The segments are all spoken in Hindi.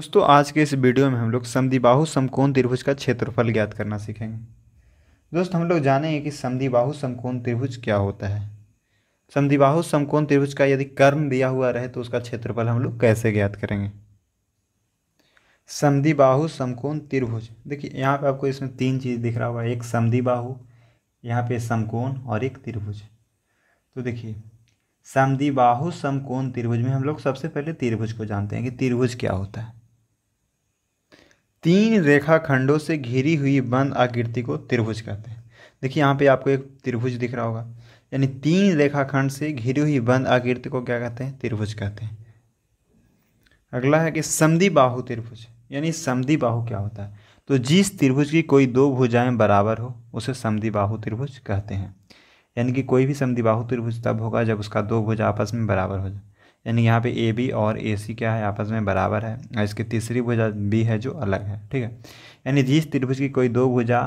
दोस्तों आज के इस वीडियो में हम लोग बाहु समकोण त्रिभुज का क्षेत्रफल ज्ञात करना सीखेंगे दोस्त हम लोग जानेंगे कि बाहु समकोण त्रिभुज क्या होता है समदिबाहु समकोण त्रिभुज का यदि कर्म दिया हुआ रहे तो उसका क्षेत्रफल हम लोग कैसे ज्ञात करेंगे बाहु समकोण त्रिभुज देखिए यहाँ पे आपको इसमें तीन चीज़ दिख रहा होगा एक बाहु यहाँ पे समकोण और एक त्रिभुज तो देखिए बाहु समकोण त्रिभुज में हम लोग सबसे पहले त्रिभुज को जानते हैं कि त्रिभुज क्या होता है तीन रेखाखंडों से घिरी हुई बंद आकृति को त्रिभुज कहते हैं देखिए यहाँ पे आपको एक त्रिभुज दिख रहा होगा यानी तीन रेखाखंड से घिरी हुई बंद आकृति को क्या कहते हैं त्रिभुज कहते हैं अगला है कि समधि बाहु त्रिभुज यानी समधि बाहु क्या होता है तो जिस त्रिभुज की कोई दो भुजाएं बराबर हो उसे समधि बाहु त्रिभुज कहते हैं यानी कि कोई भी समधि बाहु त्रिभुज तब होगा जब उसका दो भुजा आपस में बराबर हो जाए यानी यहाँ पे ए बी और ए सी क्या है आपस में बराबर है और इसकी तीसरी भुजा बी है जो अलग है ठीक है यानी जिस त्रिभुज की कोई दो भुजा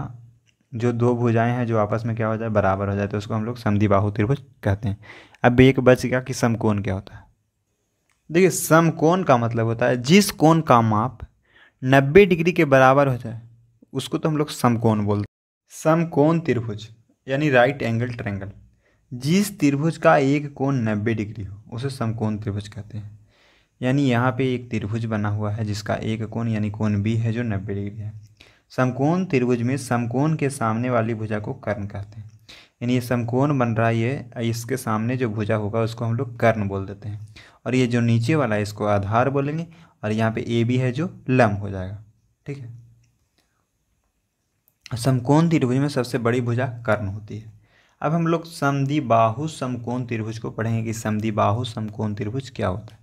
जो दो भुजाएं हैं जो आपस में क्या हो जाए बराबर हो जाए तो उसको हम लोग समदिबाहु त्रिभुज कहते हैं अब एक बच गया कि समकोण क्या होता है देखिए समकोण का मतलब होता है जिस कोण का माप नब्बे डिग्री के बराबर हो जाए उसको तो हम लोग समकोण बोलते हैं समकोण त्रिभुज यानी राइट एंगल ट्रैंगल जिस त्रिभुज का एक कोण नब्बे डिग्री हो उसे समकोण त्रिभुज कहते हैं यानी यहाँ पे एक त्रिभुज बना हुआ है जिसका एक कोण यानी कोण बी है जो नब्बे डिग्री है समकोण त्रिभुज में समकोण के सामने वाली भुजा को कर्ण कहते हैं यानी ये समकोण बन रहा है ये इसके सामने जो भुजा होगा उसको हम लोग कर्ण बोल देते हैं और ये जो नीचे वाला है इसको आधार बोलेंगे और यहाँ पे ए बी है जो लम्ब हो जाएगा ठीक है समकोण त्रिभुज में सबसे बड़ी भुजा कर्ण होती है अब हम लोग समधि बाहु समकोण त्रिभुज को पढ़ेंगे कि समधि बाहु समकोण त्रिभुज क्या होता है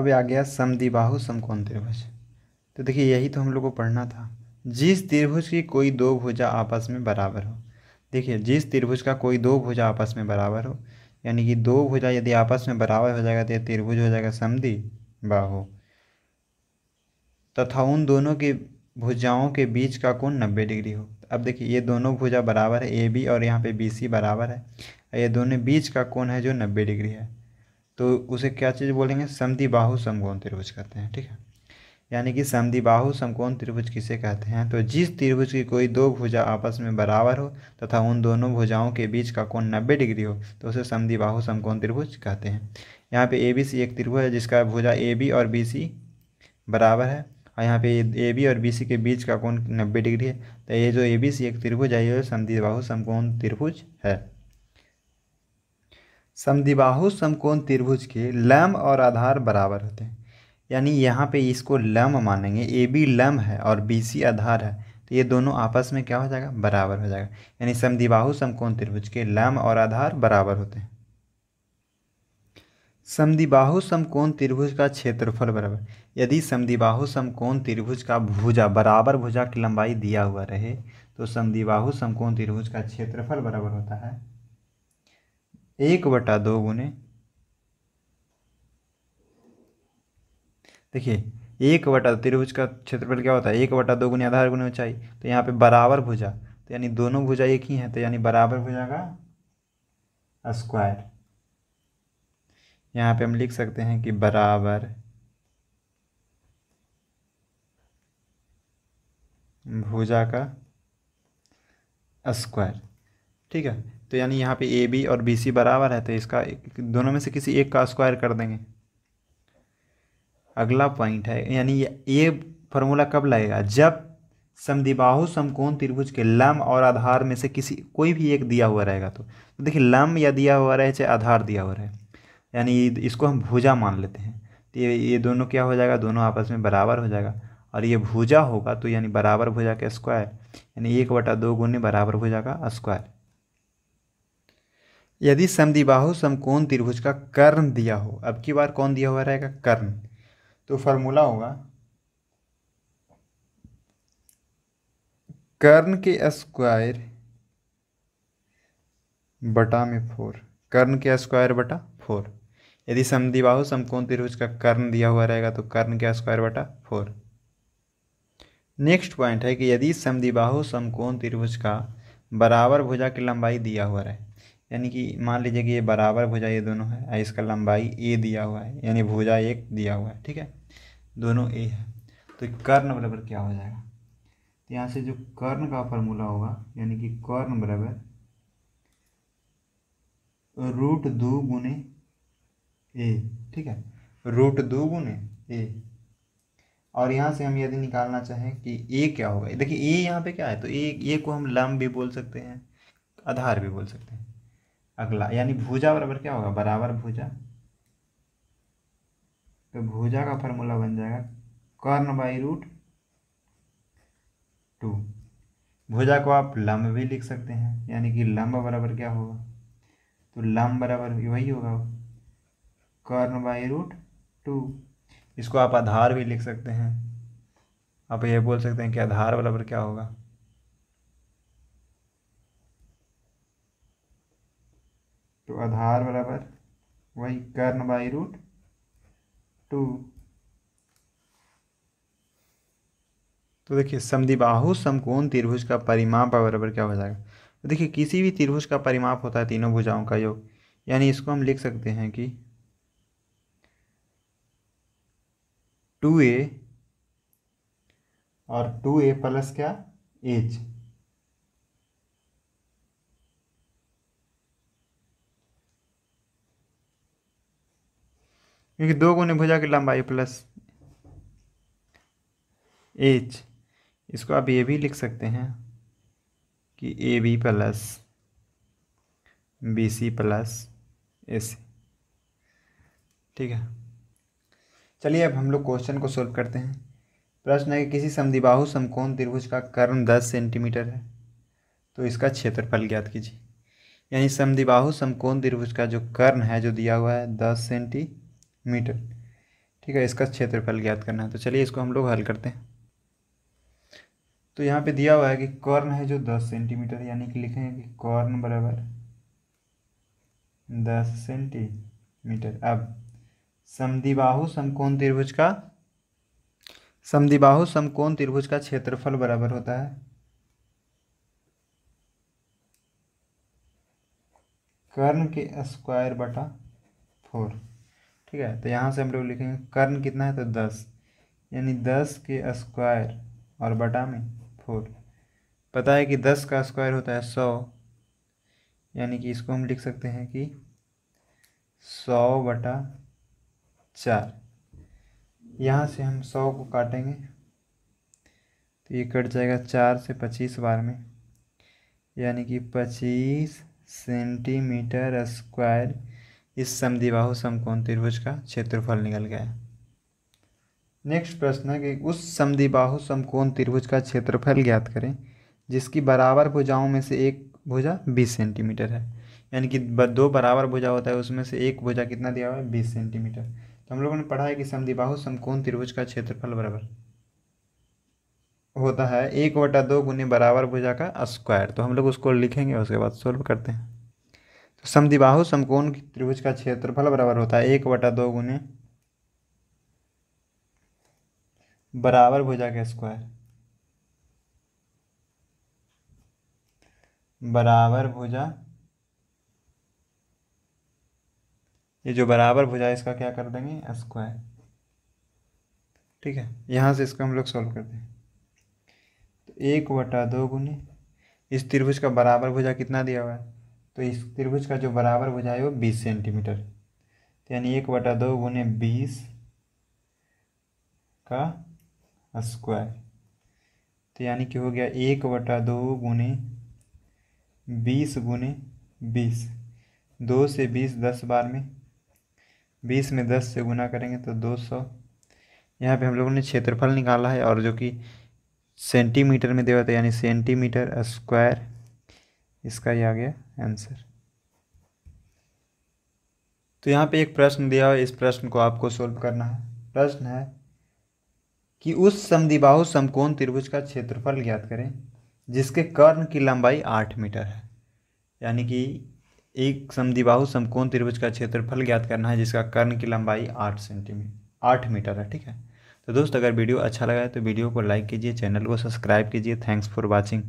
अब आ गया समधि बाहु समकोण त्रिभुज तो देखिए यही तो हम लोग को पढ़ना था जिस त्रिभुज की कोई दो भुजा आपस में बराबर हो देखिए जिस त्रिभुज का कोई दो भुजा आपस में बराबर हो यानी कि दो भुजा यदि आपस में बराबर हो जाएगा तो त्रिभुज हो जाएगा समधि बाहु तथा उन दोनों के भुजाओं के बीच का कोण नब्बे डिग्री हो अब देखिए ये दोनों भुजा बराबर है ए बी और यहाँ पे बी सी बराबर है ये दोनों बीच का कोण है जो नब्बे डिग्री है तो उसे क्या चीज़ बोलेंगे समधि बाहु समकोण त्रिभुज कहते हैं ठीक है यानी कि समधि बाहु समकोण त्रिभुज किसे कहते हैं तो जिस त्रिभुज की कोई दो भुजा आपस में बराबर हो तथा उन दोनों भुजाओं के बीच का कोण नब्बे डिग्री हो तो उसे समधि बाहु समकोण त्रिभुज कहते हैं यहाँ पे ए बी सी एक त्रिभुज है जिसका भुजा ए बी और बी सी बराबर है और यहाँ पे ए बी और बी सी के बीच का कोण नब्बे डिग्री है तो ये जो ए बी सी एक त्रिभुज है ये समिबाहु समकोण त्रिभुज है समदिबाहु समकोण त्रिभुज के लम और आधार बराबर होते हैं यानी यहाँ पे इसको लम मानेंगे ए बी लम है और बी सी आधार है तो ये दोनों आपस में क्या हो जाएगा बराबर हो जाएगा यानी समदिबाहु समकोण त्रिभुज के लम और आधार बराबर होते हैं समदिबाहु समकोण त्रिभुज का क्षेत्रफल बराबर यदि समदिबाहु समकोण त्रिभुज का भुजा बराबर भुजा की लंबाई दिया हुआ रहे तो समदिबाहु समकोण त्रिभुज का क्षेत्रफल बराबर होता है एक बटा दो गुने देखिए एक बटा त्रिभुज का क्षेत्रफल क्या होता है एक बटा दो गुने आधार गुने ऊंचाई तो यहाँ पे बराबर भुजा तो यानी दोनों भुजा एक ही है तो यानी बराबर भुजा का स्क्वायर यहाँ पे हम लिख सकते हैं कि बराबर भुजा का स्क्वायर ठीक है तो यानी यहाँ पे ए बी और बी सी बराबर है तो इसका दोनों में से किसी एक का स्क्वायर कर देंगे अगला पॉइंट है यानी ये, फॉर्मूला कब लगेगा जब समदिबाहु समकोण त्रिभुज के लम्ब और आधार में से किसी कोई भी एक दिया हुआ रहेगा तो, तो देखिए लम्ब या दिया हुआ रहे चाहे आधार दिया हुआ रहे यानी इसको हम भुजा मान लेते हैं तो ये ये दोनों क्या हो जाएगा दोनों आपस में बराबर हो जाएगा और ये भुजा होगा तो यानी बराबर भुजा का स्क्वायर यानी एक बटा दो गुने बराबर भुजा का स्क्वायर यदि समदिबाहु समकोण त्रिभुज का कर्ण दिया हो अब की बार कौन दिया हुआ रहेगा कर्ण तो फॉर्मूला होगा कर्ण के स्क्वायर बटा में फोर कर्ण के स्क्वायर बटा फोर यदि समदिबाहु समकोण त्रिभुज का कर्ण दिया हुआ रहेगा तो कर्ण क्या स्क्वायर बटा फोर नेक्स्ट पॉइंट है कि यदि समदिबाहु समकोण त्रिभुज का बराबर भुजा की लंबाई दिया हुआ रहे यानी कि मान लीजिए कि ये बराबर भुजा ये दोनों है और इसका लंबाई ए दिया हुआ है यानी भुजा एक दिया हुआ है ठीक है दोनों ए है तो कर्ण बराबर क्या हो जाएगा तो यहाँ से जो कर्ण का फॉर्मूला होगा यानी कि कर्ण बराबर रूट दो गुने ए ठीक है रूट दो गुने ए और यहाँ से हम यदि निकालना चाहें कि ए क्या होगा देखिए ए यहाँ पे क्या है तो ए ए को हम लम्ब भी बोल सकते हैं आधार भी बोल सकते हैं अगला यानी भुजा बराबर क्या होगा बराबर भुजा तो भुजा का फॉर्मूला बन जाएगा कर्ण बाई रूट टू भुजा को आप लम्ब भी लिख सकते हैं यानी कि लम्ब बराबर क्या होगा तो लम्ब बराबर वही होगा कर्ण बाई रूट टू इसको आप आधार भी लिख सकते हैं आप ये बोल सकते हैं कि आधार बराबर क्या होगा तो आधार बराबर वही कर्ण बाई रूट टू तो देखिए समदिबाहु समकोण त्रिभुज का परिमाप बराबर क्या हो जाएगा तो देखिए किसी भी त्रिभुज का परिमाप होता है तीनों भुजाओं का योग यानी इसको हम लिख सकते हैं कि टू ए और टू ए प्लस क्या एच क्योंकि दो गुने भुजा की लंबाई प्लस एच इसको आप ये भी लिख सकते हैं कि A B plus B C plus A C ठीक है चलिए अब हम लोग क्वेश्चन को सोल्व करते हैं प्रश्न है कि किसी समदिबाहु समकोण त्रिभुज का कर्ण दस सेंटीमीटर है तो इसका क्षेत्रफल ज्ञात कीजिए यानी समदिबाहु समकोण त्रिभुज का जो कर्ण है जो दिया हुआ है दस सेंटीमीटर ठीक है इसका क्षेत्रफल ज्ञात करना है तो चलिए इसको हम लोग हल करते हैं तो यहाँ पे दिया हुआ है कि कर्ण है जो दस सेंटीमीटर यानी कि लिखेंगे कि कॉर्न बराबर दस सेंटीमीटर अब समदिबाहु समकोण त्रिभुज का समदिबाहु समकोण त्रिभुज का क्षेत्रफल बराबर होता है कर्ण के स्क्वायर बटा फोर ठीक है तो यहाँ से हम लोग लिखेंगे कर्ण कितना है तो दस यानी दस के स्क्वायर और बटा में फोर पता है कि दस का स्क्वायर होता है सौ यानी कि इसको हम लिख सकते हैं कि सौ बटा चार यहाँ से हम सौ को काटेंगे तो ये कट जाएगा चार से पच्चीस बार में यानी कि पच्चीस सेंटीमीटर स्क्वायर इस समदिबाहु समकोण त्रिभुज का क्षेत्रफल निकल गया नेक्स्ट प्रश्न है कि उस समदिबाहु समकोण त्रिभुज का क्षेत्रफल ज्ञात करें जिसकी बराबर भुजाओं में से एक भुजा बीस सेंटीमीटर है यानी कि दो बराबर भुजा होता है उसमें से एक भुजा कितना दिया हुआ है बीस सेंटीमीटर तो हम लोगों ने पढ़ा है कि समदिबाहु समकोण त्रिभुज का क्षेत्रफल बराबर होता है एक वटा दो गुने बराबर भुजा का स्क्वायर तो हम लोग उसको लिखेंगे उसके बाद सोल्व करते हैं तो समदिबाहु समकोण त्रिभुज का क्षेत्रफल बराबर होता है एक वटा दो गुने बराबर भुजा का स्क्वायर बराबर भुजा ये जो बराबर भुजा है इसका क्या कर देंगे स्क्वायर ठीक है यहाँ से इसको हम लोग सॉल्व कर दें तो एक बटा दो गुने इस त्रिभुज का बराबर भुजा कितना दिया हुआ है तो इस त्रिभुज का जो बराबर भुजा है वो बीस सेंटीमीटर तो यानी एक बटा दो गुने बीस का स्क्वायर तो यानी कि हो गया एक बटा दो गुने बीस गुने बीस दो से बीस दस बार में बीस में दस से गुना करेंगे तो दो सौ यहाँ पर हम लोगों ने क्षेत्रफल निकाला है और जो कि सेंटीमीटर में देवा था यानी सेंटीमीटर स्क्वायर इसका ही आ गया आंसर तो यहाँ पे एक प्रश्न दिया है इस प्रश्न को आपको सोल्व करना है प्रश्न है कि उस समिबाहु समकोण त्रिभुज का क्षेत्रफल ज्ञात करें जिसके कर्ण की लंबाई आठ मीटर है यानी कि एक समदिबाहु समकोण त्रिभुज का क्षेत्रफल ज्ञात करना है जिसका कर्ण की लंबाई आठ सेंटीमीटर आठ मीटर है ठीक है तो दोस्त अगर वीडियो अच्छा लगा है तो वीडियो को लाइक कीजिए चैनल को सब्सक्राइब कीजिए थैंक्स फॉर वॉचिंग